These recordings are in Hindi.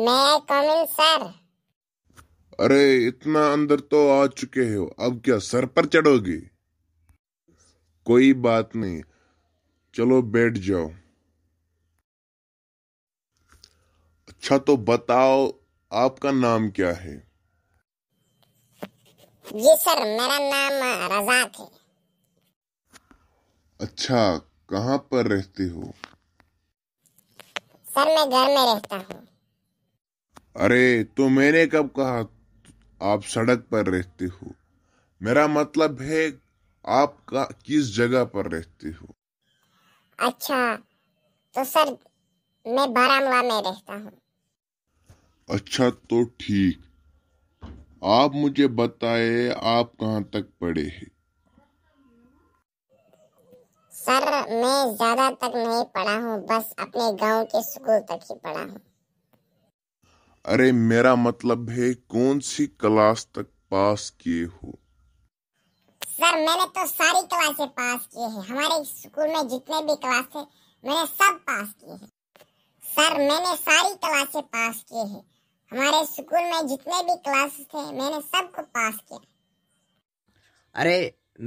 मैं कमिल सर अरे इतना अंदर तो आ चुके हो अब क्या सर पर चढ़ोगे कोई बात नहीं चलो बैठ जाओ अच्छा तो बताओ आपका नाम क्या है जी सर मेरा नाम रजाक है अच्छा कहाँ पर रहते हो सर मैं घर में रहता हूँ अरे तो मैंने कब कहा आप सड़क पर रहते हो मेरा मतलब है आप का किस जगह पर रहते हो अच्छा तो सर मैं बारामला में रहता हूँ अच्छा तो ठीक आप मुझे बताए आप कहाँ तक पढ़े हैं सर मैं ज्यादा तक नहीं पढ़ा हूँ बस अपने गांव के स्कूल तक ही पढ़ा हूँ अरे मेरा मतलब है कौन सी क्लास तक पास किए हो सर मैंने तो सारी क्लासें पास किए हैं हमारे स्कूल में जितने भी क्लास थे मैंने सब पास किए हैं सर मैंने सारी क्लासें पास किए हैं हमारे स्कूल में जितने भी क्लास थे मैंने सबको पास किया अरे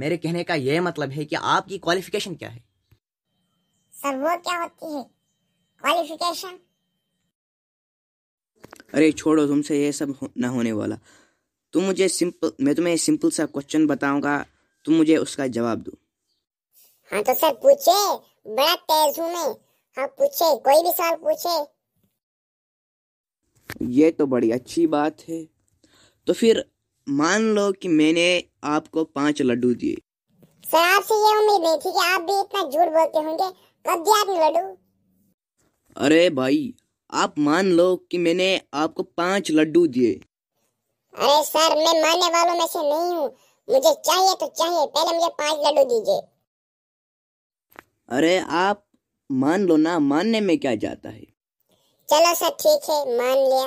मेरे कहने का यह मतलब है कि आपकी क्वालिफिकेशन क्या है सर वो क्या होती है क्वालिफिकेशन अरे छोड़ो तुमसे ये सब हो, ना होने वाला तुम मुझे सिंपल मैं तुम्हें सिंपल सा क्वेश्चन बताऊंगा तुम मुझे उसका जवाब दो हाँ तो सर पूछे बड़ा तेज हूँ मैं हाँ पूछे कोई भी सवाल पूछे ये तो बड़ी अच्छी बात है तो फिर मान लो कि मैंने आपको पांच लड्डू दिए सर आपसे ये उम्मीद नहीं थी कि आप भी इतना झूठ बोलते होंगे कब दिया आपने लड्डू अरे भाई आप मान लो कि मैंने आपको पांच लड्डू दिए अरे सर मैं मानने वालों में से नहीं हूँ मुझे चाहिए तो चाहिए पहले मुझे पांच लड्डू दीजिए अरे आप मान लो ना मानने में क्या जाता है चलो सर ठीक है मान लिया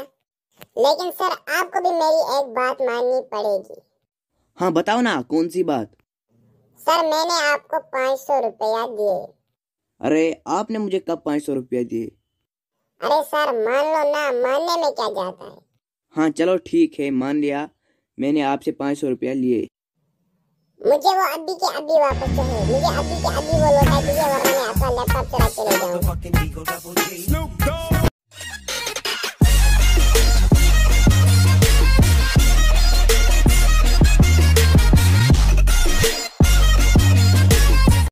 लेकिन सर आपको भी मेरी एक बात माननी पड़ेगी हाँ बताओ ना कौन सी बात सर मैंने आपको पाँच सौ रुपया दिए अरे आपने मुझे कब पाँच सौ रुपया दिए अरे सर मान लो ना मानने में क्या जाता है हाँ चलो ठीक है मान लिया मैंने आपसे पाँच सौ रुपया लिए मुझे वो अभी के अभी वापस चाहिए मुझे अभी के अभी वो लौटा दीजिए वरना मैं आपका लैपटॉप चुरा के ले जाऊंगा